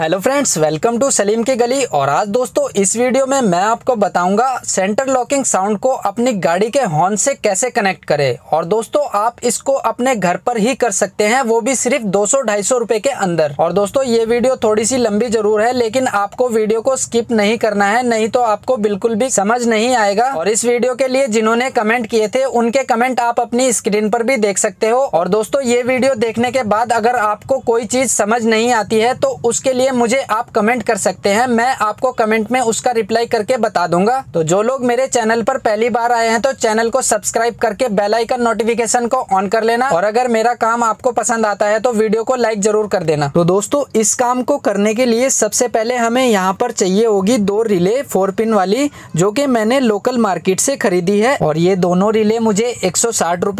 hello friends welcome to Salim की गली और आज दोस्तों इस वीडियो में मैं आपको बताऊंगा सेंटर लॉकिंग साउंड को अपनी गाड़ी के हॉर्न से कैसे कनेक्ट करें और दोस्तों आप इसको अपने घर पर ही कर सकते हैं वो भी सिर्फ 200-250 रुपए के अंदर और दोस्तों ये वीडियो थोड़ी सी लंबी जरूर है लेकिन आपको वीडियो को स्किप नहीं करना है नहीं तो आपको बिल्कुल भी समझ नहीं आएगा और इस वीडियो के लिए जिन्होंने कमेंट किए थे उनके कमेंट आप अपनी स्क्रीन पर भी देख सकते हो और दोस्तों ये वीडियो देखने के बाद अगर आपको कोई चीज समझ नहीं आती है तो उसके लिए लिए मुझे आप कमेंट कर सकते हैं मैं आपको कमेंट में उसका रिप्लाई करके बता दूंगा तो जो लोग मेरे चैनल पर पहली बार आए हैं तो चैनल को सब्सक्राइब करके बेल आइकन नोटिफिकेशन को ऑन कर लेना और अगर मेरा काम आपको पसंद आता है तो वीडियो को लाइक जरूर कर देना तो दोस्तों इस काम को करने के लिए सबसे पहले हमें यहाँ पर चाहिए होगी दो रिले फोर पिन वाली जो की मैंने लोकल मार्केट से खरीदी है और ये दोनों रिले मुझे एक सौ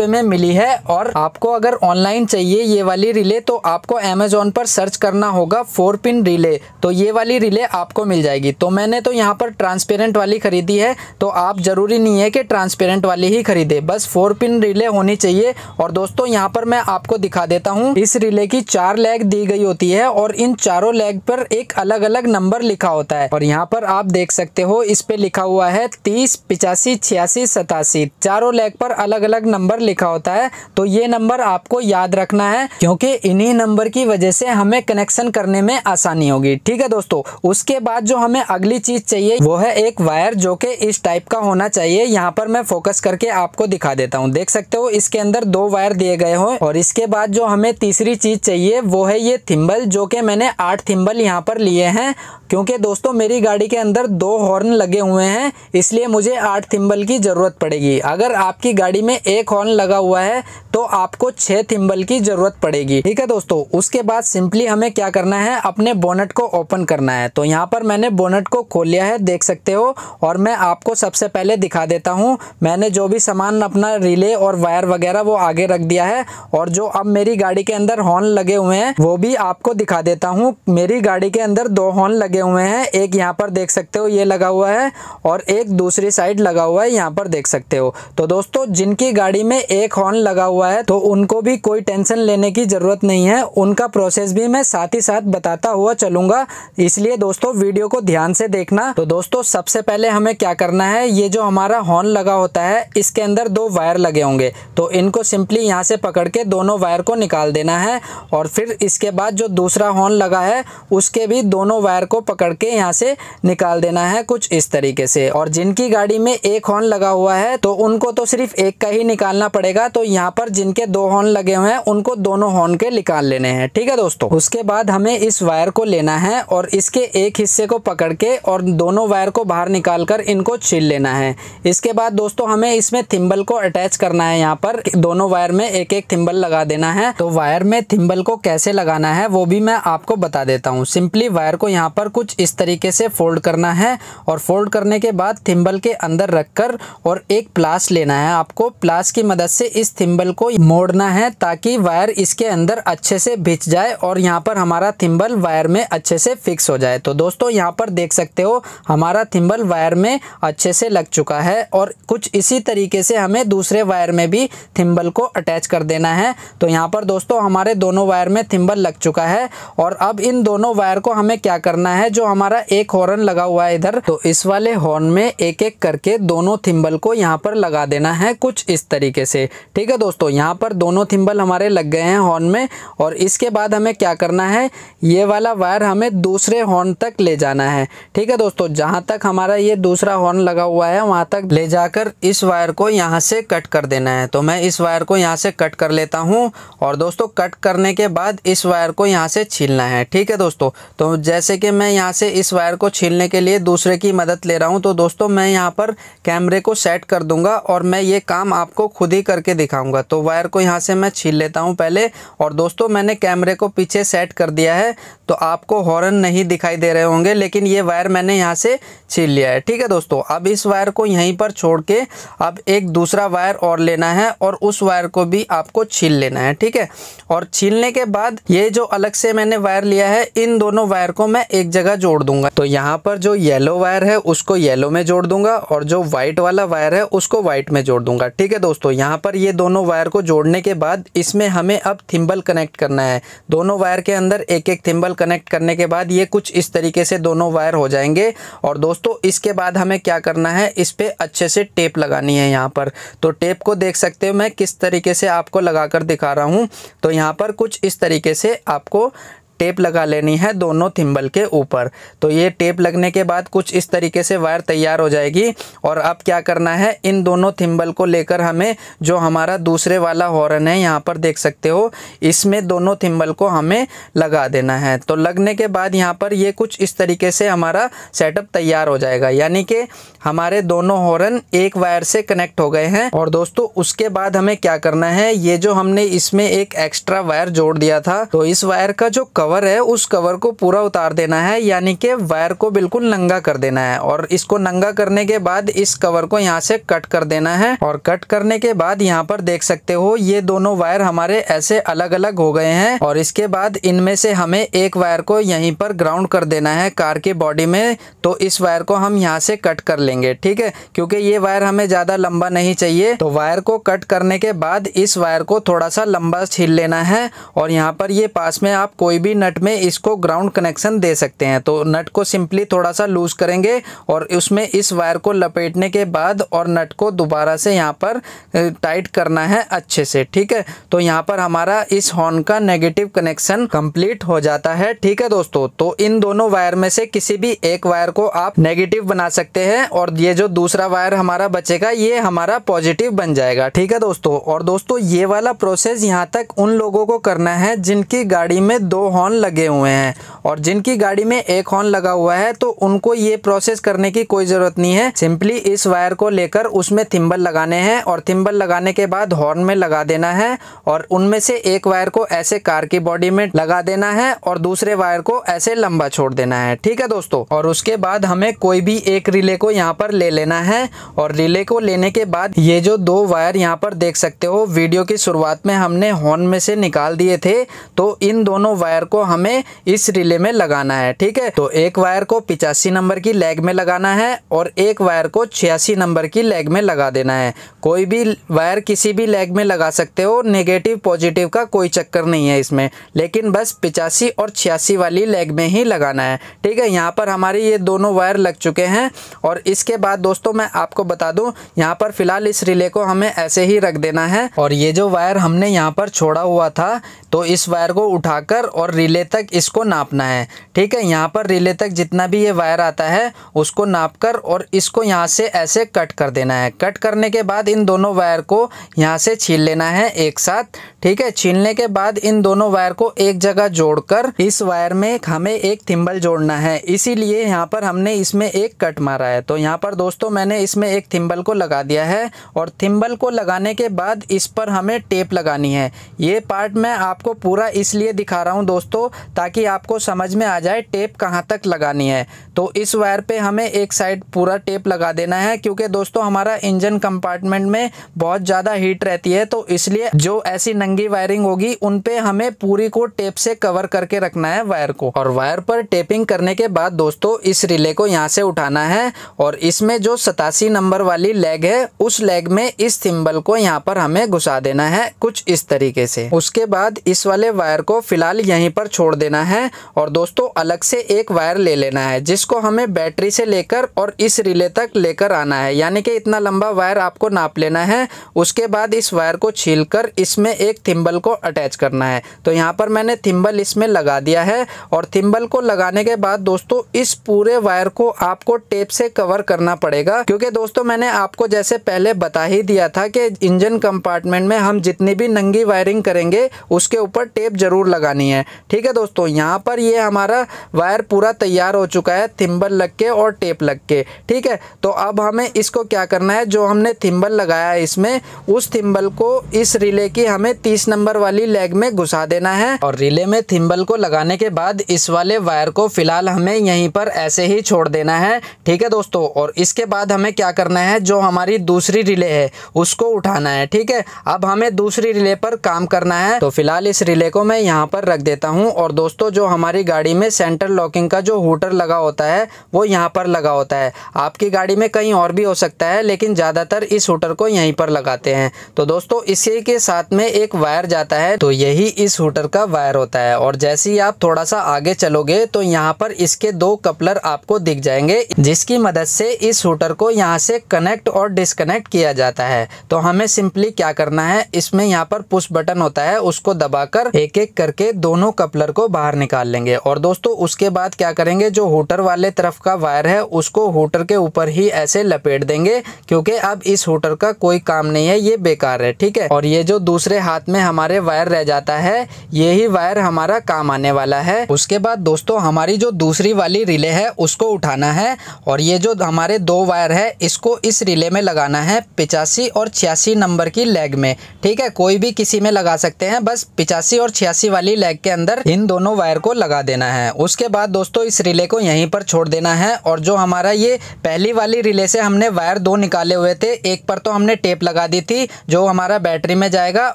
में मिली है और आपको अगर ऑनलाइन चाहिए ये वाली रिले तो आपको एमेजोन पर सर्च करना होगा फोर पिन ट्रांसपेरेंट रिले तो ये वाली रिले आपको मिल जाएगी तो मैंने तो यहाँ पर ट्रांसपेरेंट वाली ख़रीदी है तो आप ज़रूरी नहीं है कि ट्रांसपेरेंट वाली ही ख़रीदे बस फोर पिन रिले होनी चाहिए और दोस्तों यहाँ पर मैं आपको दिखा देता हूँ इस रिले की चार लेग दी गई होती है और इन चारों लेग पर एक अलग अलग नंबर लिखा होता है और यहाँ पर आप देख सकते हो इस पे लिखा हुआ है तीस पिचासी छियासी सतासी चारों लेग पर अलग अलग नंबर लिखा होता है तो ये नंबर आपको याद रखना है क्योंकि इन्हीं नंबर की वजह से हमें कनेक्शन करने में आसान आसानी होगी ठीक है दोस्तों उसके बाद जो हमें अगली चीज़ चाहिए वो है एक वायर जो कि इस टाइप का होना चाहिए यहाँ पर मैं फोकस करके आपको दिखा देता हूँ देख सकते हो इसके अंदर दो वायर दिए गए हो और इसके बाद जो हमें तीसरी चीज़ चाहिए वो है ये थिम्बल जो कि मैंने आठ थिम्बल यहाँ पर लिए हैं क्योंकि दोस्तों मेरी गाड़ी के अंदर दो हॉर्न लगे हुए हैं इसलिए मुझे आठ थिम्बल की ज़रूरत पड़ेगी अगर आपकी गाड़ी में एक हॉर्न लगा हुआ है तो आपको छह थिम्बल की ज़रूरत पड़ेगी ठीक है दोस्तों उसके बाद सिंपली हमें क्या करना है अपने बोनट को ओपन करना है तो यहाँ पर मैंने बोनट को खोल लिया है देख सकते हो और मैं आपको सबसे पहले दिखा देता हूँ मैंने जो भी सामान अपना रिले और वायर वगैरह वो आगे रख दिया है और जो अब मेरी गाड़ी के अंदर हॉर्न लगे हुए हैं वो भी आपको दिखा देता हूँ मेरी गाड़ी के अंदर दो हॉर्न लगे हुए हैं एक यहाँ पर देख सकते हो ये लगा हुआ है और एक दूसरी साइड लगा हुआ है यहाँ पर देख सकते हो तो दोस्तों जिनकी गाड़ी में एक हॉर्न लगा हुआ है तो उनको भी कोई टेंशन लेने की ज़रूरत नहीं है उनका प्रोसेस भी मैं साथ ही साथ बताता हुआ हुआ चलूंगा इसलिए दोस्तों वीडियो को ध्यान से देखना तो दोस्तों सबसे पहले हमें क्या करना है ये जो हमारा हॉर्न लगा होता है इसके अंदर दो वायर लगे होंगे तो इनको सिंपली यहाँ से पकड़ के दोनों वायर को निकाल देना है और फिर इसके बाद जो दूसरा हॉर्न लगा है उसके भी दोनों वायर को पकड़ के यहाँ से निकाल देना है कुछ इस तरीके से और जिनकी गाड़ी में एक हॉर्न लगा हुआ है तो उनको तो सिर्फ एक का ही निकालना पड़ेगा तो यहाँ पर जिनके दो हॉर्न लगे हुए हैं उनको दोनों हॉर्न के निकाल लेने हैं ठीक है दोस्तों उसके बाद हमें इस वायर वायर को लेना है और इसके एक हिस्से को पकड़ के और दोनों वायर को बाहर निकाल कर इनको छील लेना है इसके बाद दोस्तों हमें इसमें थिम्बल को अटैच करना है यहाँ पर दोनों वायर में एक एक थिम्बल लगा देना है तो वायर में थिम्बल को कैसे लगाना है वो भी मैं आपको बता देता हूँ सिंपली वायर को यहाँ पर कुछ इस तरीके से फोल्ड करना है और फोल्ड करने के बाद थिम्बल के अंदर रखकर और एक प्लास लेना है आपको प्लास की मदद से इस थिम्बल को मोड़ना है ताकि वायर इसके अंदर अच्छे से भिज जाए और यहाँ पर हमारा थिम्बल वायर वायर में अच्छे से फिक्स हो जाए तो दोस्तों यहाँ पर देख सकते हो हमारा थिम्बल वायर में अच्छे से लग चुका है और कुछ इसी तरीके से हमें दूसरे वायर में भी थिम्बल को अटैच कर देना है तो यहाँ पर दोस्तों हमारे दोनों वायर में थिम्बल लग चुका है और अब इन दोनों वायर को हमें क्या करना है जो हमारा एक हॉर्न लगा हुआ है इधर तो इस वाले हॉर्न में एक एक करके दोनों थिम्बल को यहाँ पर लगा देना है कुछ इस तरीके से ठीक है दोस्तों यहाँ पर दोनों थिम्बल हमारे लग गए हैं हॉर्न में और इसके बाद हमें क्या करना है ये वाला वाला वायर हमें दूसरे हॉर्न तक ले जाना है ठीक है दोस्तों जहां तक हमारा ये दूसरा हॉर्न लगा हुआ है वहां तक ले जाकर इस वायर को यहाँ से कट कर देना है तो मैं इस वायर को यहाँ से कट कर लेता हूँ और दोस्तों कट करने के बाद इस वायर को यहाँ से छीलना है ठीक है दोस्तों तो जैसे कि मैं यहाँ से इस वायर को छीलने के लिए दूसरे की मदद ले रहा हूँ तो दोस्तों मैं यहाँ पर कैमरे को सेट कर दूंगा और मैं ये काम आपको खुद ही करके दिखाऊंगा तो वायर को यहाँ से मैं छील लेता हूँ पहले और दोस्तों मैंने कैमरे को पीछे सेट कर दिया है तो आपको हॉर्न नहीं दिखाई दे रहे होंगे लेकिन ये वायर मैंने यहाँ से छीन लिया है ठीक है दोस्तों अब इस वायर को यहीं पर छोड़ के अब एक दूसरा वायर और लेना है और उस वायर को भी आपको छीन लेना है ठीक है और छीनने के बाद ये जो अलग से मैंने वायर लिया है इन दोनों वायर को मैं एक जगह जोड़ दूंगा तो यहाँ पर जो येलो वायर है उसको येलो में जोड़ दूंगा और जो व्हाइट वाला वायर है उसको व्हाइट में जोड़ दूंगा ठीक है दोस्तों यहाँ पर ये दोनों वायर को जोड़ने के बाद इसमें हमें अब थिम्बल कनेक्ट करना है दोनों वायर के अंदर एक एक थिम्बल कनेक्ट कनेक्ट करने के बाद ये कुछ इस तरीके से दोनों वायर हो जाएंगे और दोस्तों इसके बाद हमें क्या करना है इस पर अच्छे से टेप लगानी है यहाँ पर तो टेप को देख सकते हो मैं किस तरीके से आपको लगा दिखा रहा हूँ तो यहाँ पर कुछ इस तरीके से आपको टेप लगा लेनी है दोनों थिम्बल के ऊपर तो ये टेप लगने के बाद कुछ इस तरीके से वायर तैयार हो जाएगी और अब क्या करना है इन दोनों थिम्बल को लेकर हमें जो हमारा दूसरे वाला हॉर्न है यहाँ पर देख सकते हो इसमें दोनों थिम्बल को हमें लगा देना है तो लगने के बाद यहाँ पर ये कुछ इस तरीके से हमारा सेटअप तैयार हो जाएगा यानी कि हमारे दोनों हॉर्न एक वायर से कनेक्ट हो गए हैं और दोस्तों उसके बाद हमें क्या करना है ये जो हमने इसमें एक एक्स्ट्रा वायर जोड़ दिया था तो इस वायर का जो कवर कवर है उस कवर को पूरा उतार देना है यानी कि वायर को बिल्कुल नंगा कर देना है और इसको नंगा करने के बाद इस कवर को यहाँ से कट कर देना है और कट करने के बाद यहाँ पर देख सकते हो ये दोनों वायर हमारे ऐसे अलग अलग हो गए हैं और इसके बाद इनमें से हमें एक वायर को यहीं पर ग्राउंड कर देना है कार के बॉडी में तो इस वायर को हम यहाँ से कट कर लेंगे ठीक है क्योंकि ये वायर हमें ज़्यादा लंबा नहीं चाहिए तो वायर को कट करने के बाद इस वायर को थोड़ा सा लंबा छील लेना है और यहाँ पर ये पास में आप कोई भी नट में इसको ग्राउंड कनेक्शन दे सकते हैं तो नट को सिंपली थोड़ा सा लूज़ करेंगे और उसमें इस वायर को लपेटने के बाद और नट को दोबारा से यहाँ पर टाइट करना है अच्छे से ठीक है तो यहाँ पर हमारा इस हॉर्न का नेगेटिव कनेक्शन कंप्लीट हो जाता है ठीक है दोस्तों तो इन दोनों वायर में से किसी भी एक वायर को आप नेगेटिव बना सकते हैं और ये जो दूसरा वायर हमारा बचेगा ये हमारा पॉजिटिव बन जाएगा ठीक है दोस्तों और दोस्तों ये वाला प्रोसेस यहाँ तक उन लोगों को करना है जिनकी गाड़ी में दो हॉर्न हॉर्न लगे हुए हैं और जिनकी गाड़ी में एक हॉर्न लगा हुआ है तो उनको ये प्रोसेस करने की कोई ज़रूरत नहीं है सिंपली इस वायर को लेकर उसमें थिम्बल लगाने हैं और थिम्बल लगाने के बाद हॉर्न में लगा देना है और उनमें से एक वायर को ऐसे कार की बॉडी में लगा देना है और दूसरे वायर को ऐसे लंबा छोड़ देना है ठीक है दोस्तों और उसके बाद हमें कोई भी एक रिले को यहाँ पर ले लेना है और रिले को लेने के बाद ये जो दो वायर यहाँ पर देख सकते हो वीडियो की शुरुआत में हमने हॉर्न में से निकाल दिए थे तो इन दोनों वायर को को हमें इस रिले में लगाना है ठीक है तो एक वायर को पिचासी नंबर की लेग में लगाना है और एक वायर को छियासी नंबर की लेग में लगा देना है कोई भी वायर किसी भी लेग में लगा सकते हो नेगेटिव पॉजिटिव का कोई चक्कर नहीं है इसमें लेकिन बस पिचासी और छियासी वाली लेग में ही लगाना है ठीक है यहाँ पर हमारी ये दोनों वायर लग चुके हैं और इसके बाद दोस्तों मैं आपको बता दूँ यहाँ पर फिलहाल इस रिले को हमें ऐसे ही रख देना है और ये जो वायर हमने यहाँ पर छोड़ा हुआ था तो इस वायर को उठाकर और रिले रिले तक इसको नापना है ठीक है यहाँ पर रिले तक जितना भी ये वायर आता है उसको नाप कर और इसको यहाँ से ऐसे कट कर देना है कट करने के बाद इन दोनों वायर को यहाँ से छीन लेना है एक साथ ठीक है छीनने के बाद इन दोनों वायर को एक जगह जोड़कर इस वायर में हमें एक थिम्बल जोड़ना है इसीलिए यहाँ पर हमने इसमें एक कट मारा है तो यहाँ पर दोस्तों मैंने इसमें एक थिम्बल को लगा दिया है और थिम्बल को लगाने के बाद इस पर हमें टेप लगानी है ये पार्ट मैं आपको पूरा इसलिए दिखा रहा हूँ दोस्तों दोस्तों ताकि आपको समझ में आ जाए टेप कहाँ तक लगानी है तो इस वायर पे हमें एक साइड पूरा टेप लगा देना है क्योंकि दोस्तों हमारा इंजन कंपार्टमेंट में बहुत ज़्यादा हीट रहती है तो इसलिए जो ऐसी नंगी वायरिंग होगी उन पे हमें पूरी को टेप से कवर करके रखना है वायर को और वायर पर टेपिंग करने के बाद दोस्तों इस रिले को यहाँ से उठाना है और इसमें जो सतासी नंबर वाली लेग है उस लेग में इस थिम्बल को यहाँ पर हमें घुसा देना है कुछ इस तरीके से उसके बाद इस वाले वायर को फिलहाल यहीं पर छोड़ देना है और दोस्तों अलग से एक वायर ले लेना है जिसको हमें बैटरी से लेकर और इस रिले तक लेकर आना है यानी कि इतना लंबा वायर आपको नाप लेना है उसके बाद इस वायर को छील कर इसमें एक थिम्बल को अटैच करना है तो यहाँ पर मैंने थिम्बल इसमें लगा दिया है और थिम्बल को लगाने के बाद दोस्तों इस पूरे वायर को आपको टेप से कवर करना पड़ेगा क्योंकि दोस्तों मैंने आपको जैसे पहले बता ही दिया था कि इंजन कंपार्टमेंट में हम जितनी भी नंगी वायरिंग करेंगे उसके ऊपर टेप जरूर लगानी है ठीक है दोस्तों यहाँ पर ये हमारा वायर पूरा तैयार हो चुका है थिम्बल लग के और टेप लग के ठीक है तो अब हमें इसको क्या करना है जो हमने थिम्बल लगाया है इसमें उस थिम्बल को इस रिले की हमें तीस नंबर वाली लेग में घुसा देना है और रिले में थिम्बल को लगाने के बाद इस वाले वायर को फिलहाल हमें यहीं पर ऐसे ही छोड़ देना है ठीक है दोस्तों और इसके बाद हमें क्या करना है जो हमारी दूसरी रिले है उसको उठाना है ठीक है अब हमें दूसरी रिले पर काम करना है तो फिलहाल इस रिले को मैं यहाँ पर रख देता हूँ हूँ और दोस्तों जो हमारी गाड़ी में सेंटर लॉकिंग का जो हूटर लगा होता है वो यहाँ पर लगा होता है आपकी गाड़ी में कहीं और भी हो सकता है लेकिन ज़्यादातर इस हूटर को यहीं पर लगाते हैं तो दोस्तों इसी के साथ में एक वायर जाता है तो यही इस हूटर का वायर होता है और जैसे ही आप थोड़ा सा आगे चलोगे तो यहाँ पर इसके दो कपलर आपको दिख जाएंगे जिसकी मदद से इस हूटर को यहाँ से कनेक्ट और डिसकनेक्ट किया जाता है तो हमें सिंपली क्या करना है इसमें यहाँ पर पुश बटन होता है उसको दबाकर एक एक करके दोनों कप कपलर को बाहर निकाल लेंगे और दोस्तों उसके बाद क्या करेंगे जो होटर वाले तरफ का वायर है उसको होटर के ऊपर ही ऐसे लपेट देंगे क्योंकि अब इस होटर का कोई काम नहीं है ये बेकार है ठीक है और ये जो दूसरे हाथ में हमारे वायर रह जाता है ये ही वायर हमारा काम आने वाला है उसके बाद दोस्तों हमारी जो दूसरी वाली रिले है उसको उठाना है और ये जो हमारे दो वायर है इसको इस रिले में लगाना है पिचासी और छियासी नंबर की लेग में ठीक है कोई भी किसी में लगा सकते हैं बस पिचासी और छियासी वाली लेग के अंदर अंदर इन दोनों वायर को लगा देना है उसके बाद दोस्तों इस रिले को यहीं पर छोड़ देना है और जो हमारा ये पहली वाली रिले से हमने वायर दो निकाले हुए थे एक पर तो हमने टेप लगा दी थी जो हमारा बैटरी में जाएगा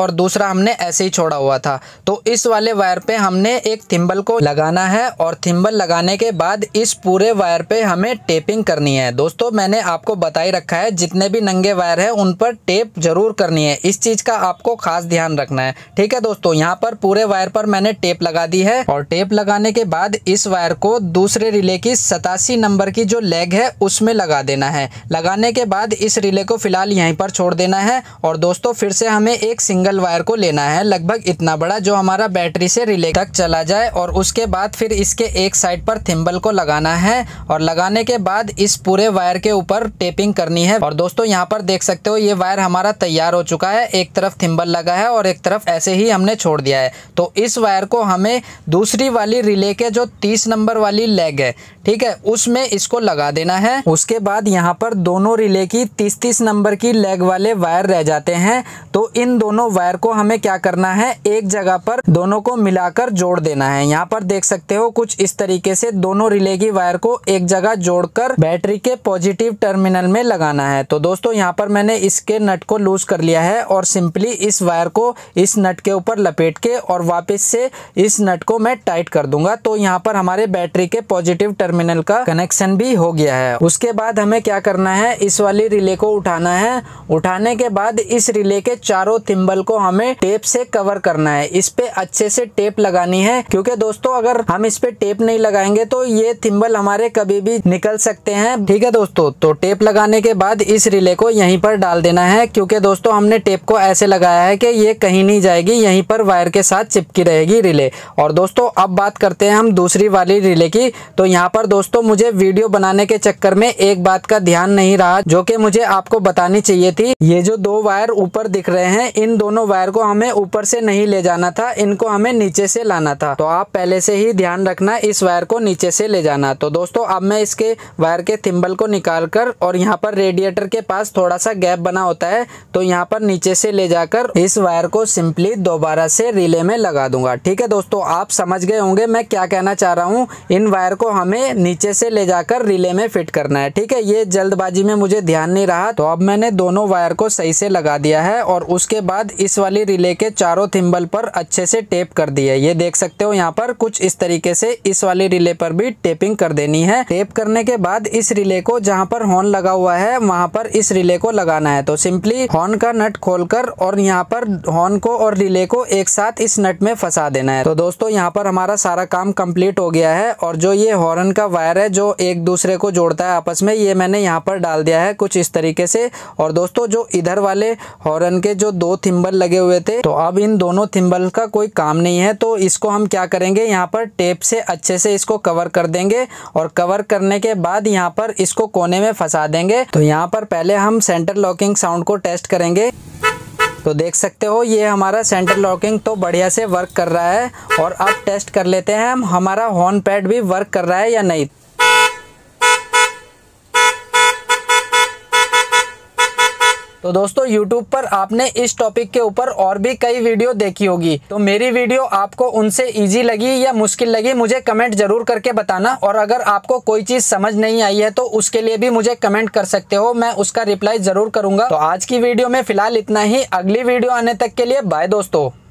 और दूसरा हमने ऐसे ही छोड़ा हुआ था तो इस वाले वायर पे हमने एक थिम्बल को लगाना है और थिम्बल लगाने के बाद इस पूरे वायर पे हमें टेपिंग करनी है दोस्तों मैंने आपको बता ही रखा है जितने भी नंगे वायर है उन पर टेप जरूर करनी है इस चीज़ का आपको खास ध्यान रखना है ठीक है दोस्तों यहाँ पर पूरे वायर पर मैंने टेप लगा दी है और टेप लगाने के बाद इस वायर को दूसरे रिले की सतासी नंबर की जो लेग है उसमें लगा देना है लगाने के बाद इस रिले को फिलहाल यहीं पर छोड़ देना है और दोस्तों फिर से हमें एक सिंगल वायर को लेना है लगभग इतना बड़ा जो हमारा बैटरी से रिले तक चला जाए और उसके बाद फिर इसके एक साइड पर थिम्बल को लगाना है और लगाने के बाद इस पूरे वायर के ऊपर टेपिंग करनी है और दोस्तों यहाँ पर देख सकते हो ये वायर हमारा तैयार हो चुका है एक तरफ थिम्बल लगा है और एक तरफ ऐसे ही हमने छोड़ दिया है तो इस वायर को हम हमें दूसरी वाली रिले के जो तीस नंबर वाली लेग है ठीक है उसमें इसको लगा देना है उसके बाद यहाँ पर दोनों रिले की तीस तीस नंबर की लेग वाले वायर रह जाते हैं तो इन दोनों वायर को हमें क्या करना है एक जगह पर दोनों को मिलाकर जोड़ देना है यहाँ पर देख सकते हो कुछ इस तरीके से दोनों रिले की वायर को एक जगह जोड़कर बैटरी के पॉजिटिव टर्मिनल में लगाना है तो दोस्तों यहाँ पर मैंने इसके नट को लूज कर लिया है और सिंपली इस वायर को इस नट के ऊपर लपेट के और वापिस से इस इस नट को मैं टाइट कर दूंगा तो यहाँ पर हमारे बैटरी के पॉजिटिव टर्मिनल का कनेक्शन भी हो गया है उसके बाद हमें क्या करना है इस वाली रिले को उठाना है उठाने के बाद इस रिले के चारों थिम्बल को हमें टेप से कवर करना है इस पे अच्छे से टेप लगानी है क्योंकि दोस्तों अगर हम इस पे टेप नहीं लगाएंगे तो ये थिम्बल हमारे कभी भी निकल सकते हैं ठीक है दोस्तों तो टेप लगाने के बाद इस रिले को यहीं पर डाल देना है क्योंकि दोस्तों हमने टेप को ऐसे लगाया है कि ये कहीं नहीं जाएगी यहीं पर वायर के साथ चिपकी रहेगी रिले और दोस्तों अब बात करते हैं हम दूसरी वाली रिले की तो यहाँ पर दोस्तों मुझे वीडियो बनाने के चक्कर में एक बात का ध्यान नहीं रहा जो कि मुझे आपको बतानी चाहिए थी ये जो दो वायर ऊपर दिख रहे हैं इन दोनों वायर को हमें ऊपर से नहीं ले जाना था इनको हमें नीचे से लाना था तो आप पहले से ही ध्यान रखना इस वायर को नीचे से ले जाना तो दोस्तों अब मैं इसके वायर के थिम्बल को निकाल कर और यहाँ पर रेडिएटर के पास थोड़ा सा गैप बना होता है तो यहाँ पर नीचे से ले जाकर इस वायर को सिंपली दोबारा से रिले में लगा दूंगा ठीक है दोस्तों आप समझ गए होंगे मैं क्या कहना चाह रहा हूँ इन वायर को हमें नीचे से ले जाकर रिले में फिट करना है ठीक है ये जल्दबाजी में मुझे ध्यान नहीं रहा तो अब मैंने दोनों वायर को सही से लगा दिया है और उसके बाद इस वाली रिले के चारों थिम्बल पर अच्छे से टेप कर दी है ये देख सकते हो यहाँ पर कुछ इस तरीके से इस वाली रिले पर भी टेपिंग कर देनी है टेप करने के बाद इस रिले को जहाँ पर हॉर्न लगा हुआ है वहाँ पर इस रिले को लगाना है तो सिंपली हॉर्न का नट खोलकर और यहाँ पर हॉर्न को और रिले को एक साथ इस नट में फंसा देना है तो दोस्तों यहाँ पर हमारा सारा काम कंप्लीट हो गया है और जो ये हॉर्न का वायर है जो एक दूसरे को जोड़ता है आपस में ये मैंने यहाँ पर डाल दिया है कुछ इस तरीके से और दोस्तों जो इधर वाले हॉर्न के जो दो थिम्बल लगे हुए थे तो अब इन दोनों थिम्बल का कोई काम नहीं है तो इसको हम क्या करेंगे यहाँ पर टेप से अच्छे से इसको कवर कर देंगे और कवर करने के बाद यहाँ पर इसको कोने में फंसा देंगे तो यहाँ पर पहले हम सेंटर लॉकिंग साउंड को टेस्ट करेंगे तो देख सकते हो ये हमारा सेंटर लॉकिंग तो बढ़िया से वर्क कर रहा है और अब टेस्ट कर लेते हैं हम हमारा हॉर्न पैड भी वर्क कर रहा है या नहीं तो दोस्तों यूट्यूब पर आपने इस टॉपिक के ऊपर और भी कई वीडियो देखी होगी तो मेरी वीडियो आपको उनसे इजी लगी या मुश्किल लगी मुझे कमेंट जरूर करके बताना और अगर आपको कोई चीज समझ नहीं आई है तो उसके लिए भी मुझे कमेंट कर सकते हो मैं उसका रिप्लाई जरूर करूंगा तो आज की वीडियो में फिलहाल इतना ही अगली वीडियो आने तक के लिए बाय दोस्तों